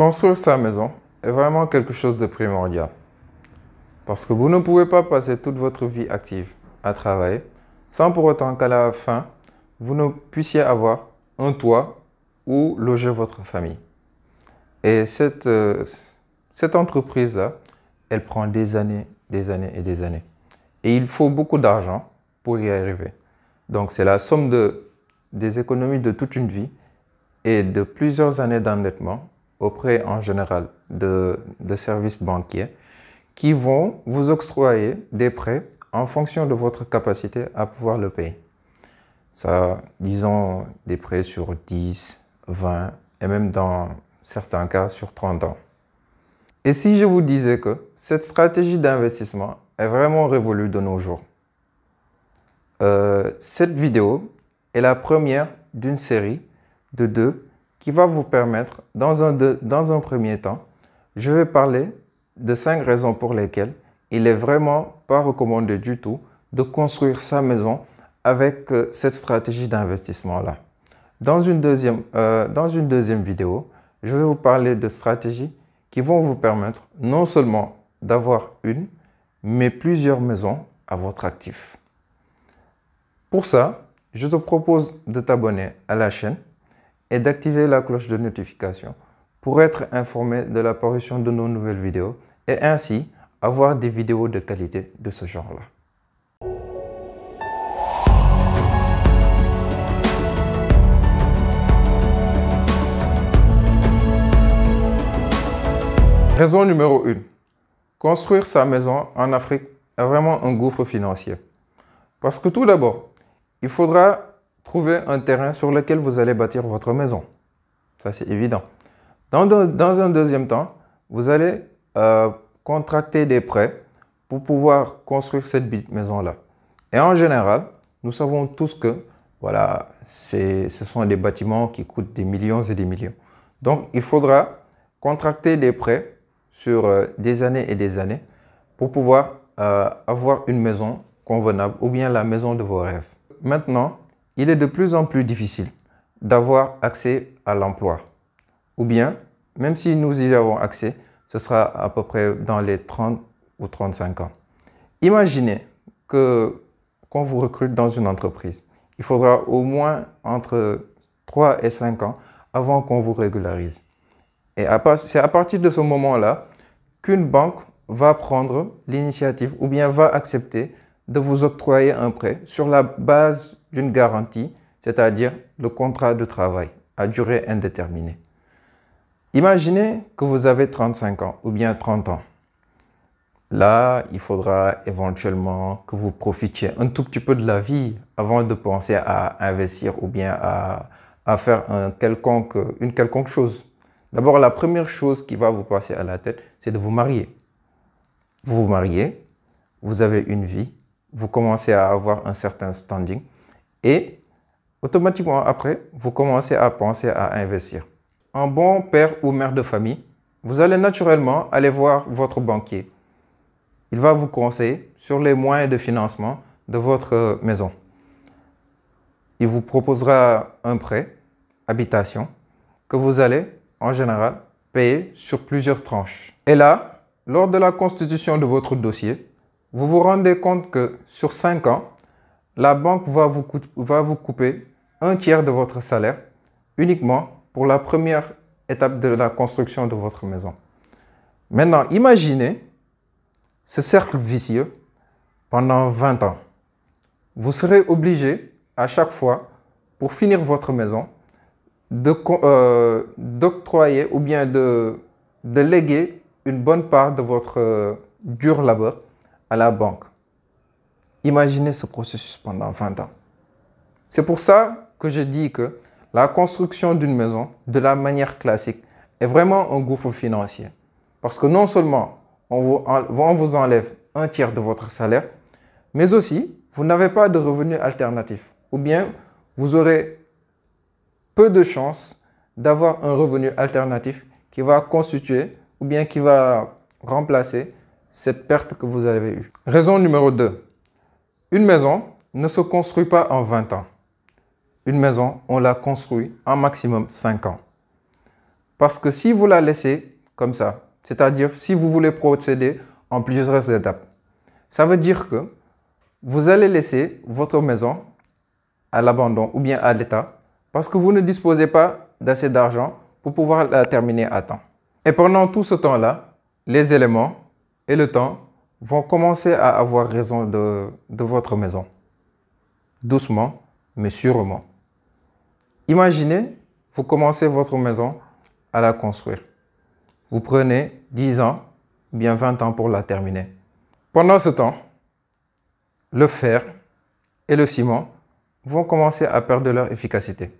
construire sa maison est vraiment quelque chose de primordial. Parce que vous ne pouvez pas passer toute votre vie active à travailler sans pour autant qu'à la fin, vous ne puissiez avoir un toit où loger votre famille. Et cette, euh, cette entreprise-là, elle prend des années, des années et des années. Et il faut beaucoup d'argent pour y arriver. Donc c'est la somme de, des économies de toute une vie et de plusieurs années d'endettement auprès en général de, services banquiers qui vont vous octroyer des prêts en fonction de votre capacité à pouvoir le payer. Ça, disons des prêts sur 10, 20 et même dans certains cas sur 30 ans. Et si je vous disais que cette stratégie d'investissement est vraiment révolue de nos jours euh, Cette vidéo est la première d'une série de deux qui va vous permettre, dans un, premier temps, je vais parler de cinq raisons pour lesquelles il n'est vraiment pas recommandé du tout de construire sa maison avec euh, cette stratégie d'investissement-là. Dans, euh, dans une deuxième vidéo, je vais vous parler de stratégies qui vont vous permettre non seulement d'avoir une, mais plusieurs maisons à votre actif. Pour ça, je te propose de t'abonner à la chaîne et d'activer la cloche de notification pour être informé de l'apparition de nos nouvelles vidéos et ainsi avoir des vidéos de qualité de ce genre-là. Raison numéro 1. Construire sa maison en Afrique est vraiment un gouffre financier. Parce que tout d'abord, il faudra Trouver un terrain sur lequel vous allez bâtir votre maison. Ça, c'est évident. Dans, un deuxième temps, vous allez euh, contracter des prêts pour pouvoir construire cette maison-là. Et en général, nous savons tous que voilà, ce sont des bâtiments qui coûtent des millions et des millions. Donc, il faudra contracter des prêts sur euh, des années et des années pour pouvoir euh, avoir une maison convenable ou bien la maison de vos rêves. Maintenant, il est de plus en plus difficile d'avoir accès à l'emploi. Ou bien, même si nous y avons accès, ce sera à peu près dans les 30 ou 35 ans. Imaginez que quand vous recrute dans une entreprise, il faudra au moins entre 3 et 5 ans avant qu'on vous régularise. Et c'est à partir de ce moment-là qu'une banque va prendre l'initiative ou bien va accepter de vous octroyer un prêt sur la base d'une garantie, c'est-à-dire le contrat de travail à durée indéterminée. Imaginez que vous avez 35 ans ou bien 30 ans. Là, il faudra éventuellement que vous profitiez un tout petit peu de la vie avant de penser à investir ou bien à, faire un une quelconque chose. D'abord, la première chose qui va vous passer à la tête, c'est de vous marier. Vous vous mariez, vous avez une vie, vous commencez à avoir un certain standing et automatiquement après, vous commencez à penser à investir. En bon père ou mère de famille, vous allez naturellement aller voir votre banquier. Il va vous conseiller sur les moyens de financement de votre maison. Il vous proposera un prêt, habitation, que vous allez, en général, payer sur plusieurs tranches. Et là, lors de la constitution de votre dossier, vous vous rendez compte que sur 5 ans, la banque va vous, va vous couper un tiers de votre salaire uniquement pour la première étape de la construction de votre maison. Maintenant, imaginez ce cercle vicieux pendant 20 ans. Vous serez obligé à chaque fois, pour finir votre maison, euh, d'octroyer ou bien de, léguer une bonne part de votre euh, dur labeur à la banque. Imaginez ce processus pendant 20 ans. C'est pour ça que je dis que la construction d'une maison, de la manière classique, est vraiment un gouffre financier. Parce que non seulement on vous, enlève un tiers de votre salaire, mais aussi vous n'avez pas de revenus alternatifs. Ou bien vous aurez peu de chances d'avoir un revenu alternatif qui va constituer ou bien qui va remplacer cette perte que vous avez eue. Raison numéro 2. Une maison ne se construit pas en 20 ans. Une maison, on la construit en maximum 5 ans. Parce que si vous la laissez comme ça, c'est-à-dire si vous voulez procéder en plusieurs étapes, ça veut dire que vous allez laisser votre maison à l'abandon ou bien à l'état parce que vous ne disposez pas d'assez d'argent pour pouvoir la terminer à temps. Et pendant tout ce temps-là, les éléments et le temps vont commencer à avoir raison de, de votre maison. Doucement, mais sûrement. Imaginez, vous commencez votre maison à la construire. Vous prenez 10 ans, bien 20 ans pour la terminer. Pendant ce temps, le fer et le ciment vont commencer à perdre leur efficacité.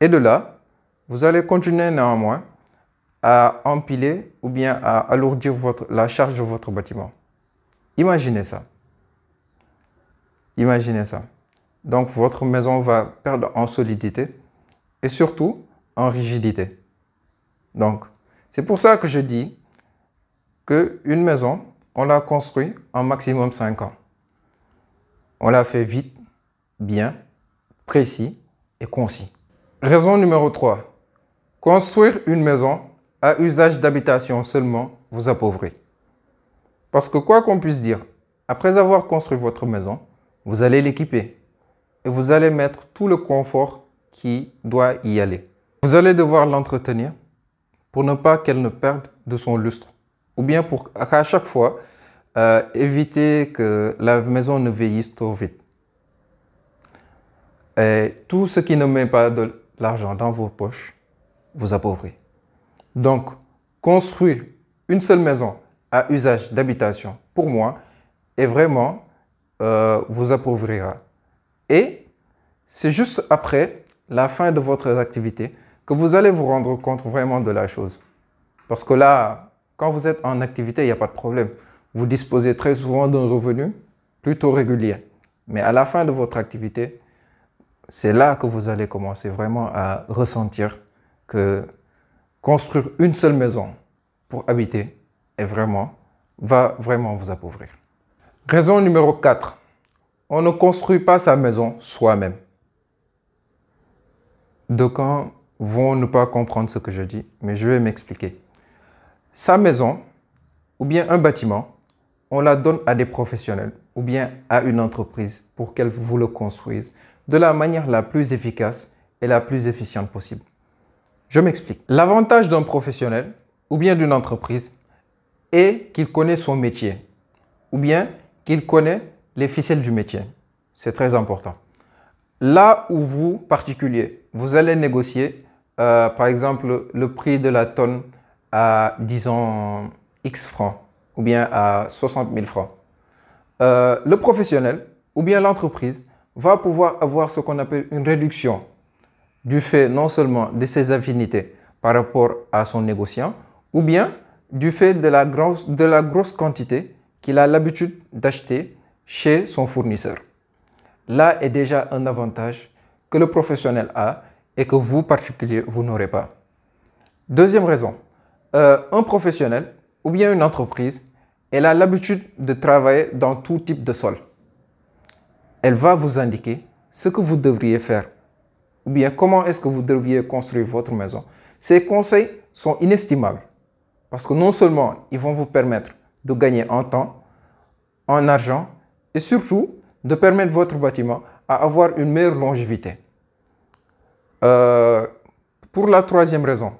Et de là, vous allez continuer néanmoins à empiler ou bien à alourdir votre, la charge de votre bâtiment. Imaginez ça. Imaginez ça. Donc votre maison va perdre en solidité et surtout en rigidité. Donc c'est pour ça que je dis que une maison, on la construit en maximum 5 ans. On la fait vite, bien, précis et concis. Raison numéro 3. Construire une maison à usage d'habitation seulement vous appauvrez. Parce que quoi qu'on puisse dire, après avoir construit votre maison, vous allez l'équiper et vous allez mettre tout le confort qui doit y aller. Vous allez devoir l'entretenir pour ne pas qu'elle ne perde de son lustre ou bien pour à chaque fois euh, éviter que la maison ne vieillisse trop vite. Et tout ce qui ne met pas de l'argent dans vos poches vous appauvrit. Donc, construire une seule maison à usage d'habitation, pour moi, est vraiment euh, vous appauvrira. Et c'est juste après la fin de votre activité que vous allez vous rendre compte vraiment de la chose. Parce que là, quand vous êtes en activité, il n'y a pas de problème. Vous disposez très souvent d'un revenu plutôt régulier. Mais à la fin de votre activité, c'est là que vous allez commencer vraiment à ressentir que construire une seule maison pour habiter est vraiment, va vraiment vous appauvrir. Raison numéro 4. On ne construit pas sa maison soi-même. D'aucuns vont ne pas comprendre ce que je dis, mais je vais m'expliquer. Sa maison, ou bien un bâtiment, on la donne à des professionnels ou bien à une entreprise pour qu'elle vous le construise de la manière la plus efficace et la plus efficiente possible. Je m'explique. L'avantage d'un professionnel ou bien d'une entreprise est qu'il connaît son métier ou bien qu'il connaît les ficelles du métier. C'est très important. Là où vous, particulier, vous allez négocier, euh, par exemple, le prix de la tonne à, disons, X francs ou bien à 60 000 francs. Euh, le professionnel ou bien l'entreprise va pouvoir avoir ce qu'on appelle une réduction du fait non seulement de ses affinités par rapport à son négociant, ou bien du fait de la grosse, quantité qu'il a l'habitude d'acheter chez son fournisseur. Là est déjà un avantage que le professionnel a et que vous, particulier, vous n'aurez pas. Deuxième raison, euh, un professionnel ou bien une entreprise, elle a l'habitude de travailler dans tout type de sol. Elle va vous indiquer ce que vous devriez faire ou bien comment est-ce que vous devriez construire votre maison. Ces conseils sont inestimables parce que non seulement ils vont vous permettre de gagner en temps, en argent et surtout de permettre votre bâtiment à avoir une meilleure longévité. Euh, pour la troisième raison,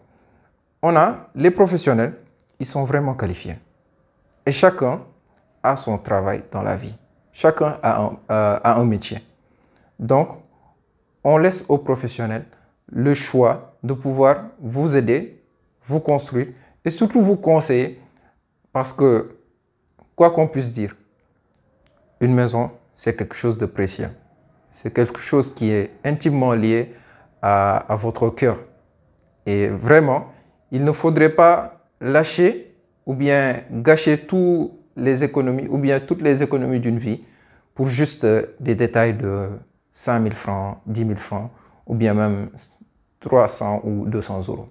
on a les professionnels, ils sont vraiment qualifiés. Et chacun a son travail dans la vie. Chacun a un, euh, a un métier. Donc, on laisse aux professionnels le choix de pouvoir vous aider, vous construire et surtout vous conseiller parce que, quoi qu'on puisse dire, une maison, c'est quelque chose de précieux. C'est quelque chose qui est intimement lié à, votre cœur. Et vraiment, il ne faudrait pas lâcher ou bien gâcher toutes les économies ou bien toutes les économies d'une vie pour juste euh, des détails de, 5 000 francs, 10 000 francs, ou bien même 300 ou 200 euros.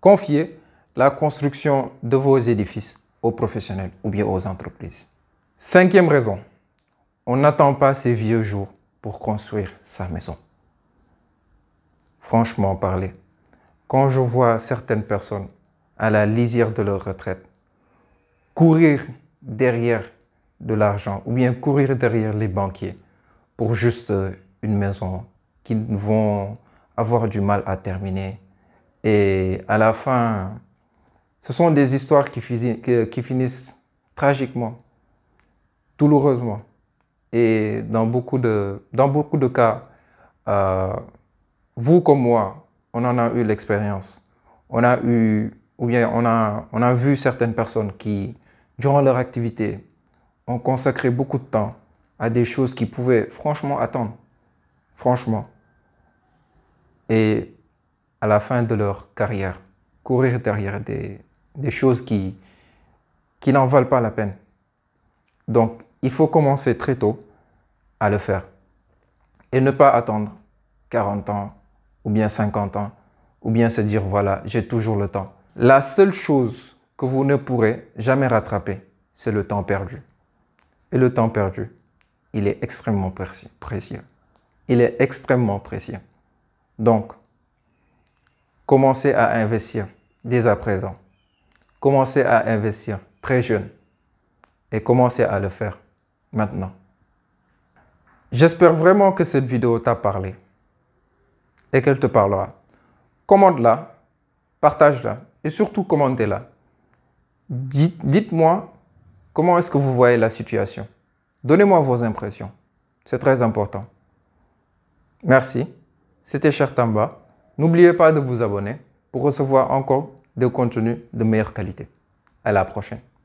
Confiez la construction de vos édifices aux professionnels ou bien aux entreprises. Cinquième raison, on n'attend pas ces vieux jours pour construire sa maison. Franchement parlé, quand je vois certaines personnes à la lisière de leur retraite courir derrière de l'argent ou bien courir derrière les banquiers pour juste une maison qu'ils vont avoir du mal à terminer. Et à la fin, ce sont des histoires qui, finissent tragiquement, douloureusement. Et dans beaucoup de, dans beaucoup de cas, euh, vous comme moi, on en a eu l'expérience. On a eu, ou bien on a, on a vu certaines personnes qui, durant leur activité, ont consacré beaucoup de temps à des choses qui pouvaient franchement attendre franchement, et à la fin de leur carrière, courir derrière des, choses qui, qui n'en valent pas la peine. Donc, il faut commencer très tôt à le faire et ne pas attendre 40 ans ou bien 50 ans ou bien se dire voilà, j'ai toujours le temps. La seule chose que vous ne pourrez jamais rattraper, c'est le temps perdu. Et le temps perdu, il est extrêmement précieux il est extrêmement précieux. Donc, commencez à investir dès à présent. Commencez à investir très jeune et commencez à le faire maintenant. J'espère vraiment que cette vidéo t'a parlé et qu'elle te parlera. commente la partage-la et surtout commentez-la. Dites-moi comment est-ce que vous voyez la situation. Donnez-moi vos impressions. C'est très important. Merci, c'était Cher Tamba. N'oubliez pas de vous abonner pour recevoir encore des contenus de meilleure qualité. À la prochaine.